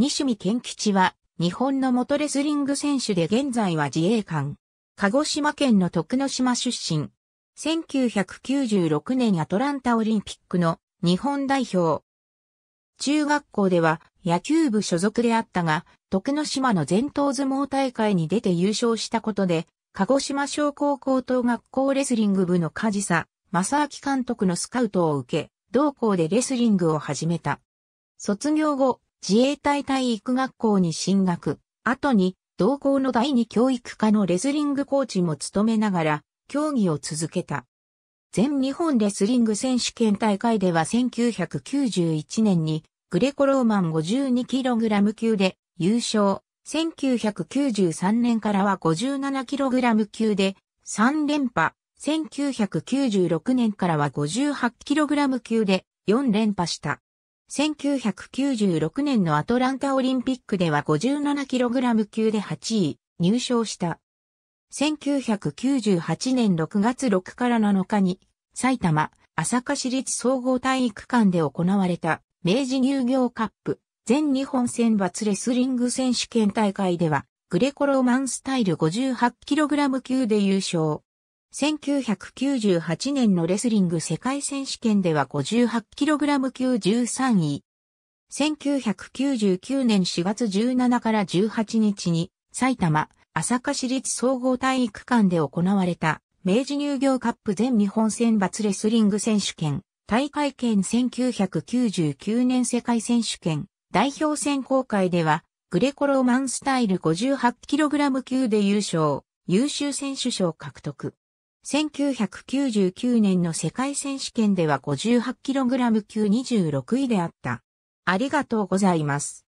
西見健吉は、日本の元レスリング選手で現在は自衛官。鹿児島県の徳之島出身。1996年アトランタオリンピックの日本代表。中学校では野球部所属であったが、徳之島の全島相撲大会に出て優勝したことで、鹿児島商工高等学校レスリング部の梶佐正明監督のスカウトを受け、同校でレスリングを始めた。卒業後、自衛隊体育学校に進学。後に、同校の第二教育科のレスリングコーチも務めながら、競技を続けた。全日本レスリング選手権大会では1991年に、グレコローマン 52kg 級で優勝。1993年からは 57kg 級で3連覇。1996年からは 58kg 級で4連覇した。1996年のアトランタオリンピックでは 57kg 級で8位、入賞した。1998年6月6から7日に、埼玉、朝霞市立総合体育館で行われた、明治乳業カップ、全日本選抜レスリング選手権大会では、グレコローマンスタイル 58kg 級で優勝。1998年のレスリング世界選手権では 58kg 級13位。1999年4月17から18日に埼玉朝霞市立総合体育館で行われた明治乳業カップ全日本選抜レスリング選手権大会権1999年世界選手権代表選考会ではグレコローマンスタイル 58kg 級で優勝優秀選手賞獲得。1999年の世界選手権では 58kg 級26位であった。ありがとうございます。